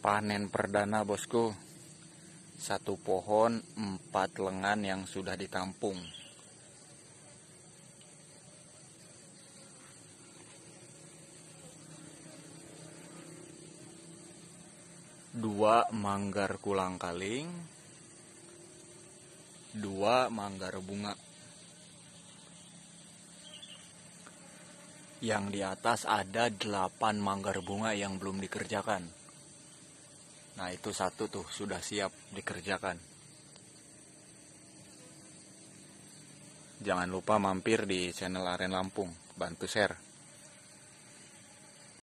panen perdana bosku satu pohon empat lengan yang sudah ditampung dua manggar kulang kaling dua manggar bunga yang di atas ada delapan manggar bunga yang belum dikerjakan Nah itu satu tuh sudah siap dikerjakan. Jangan lupa mampir di channel Aren Lampung, bantu share.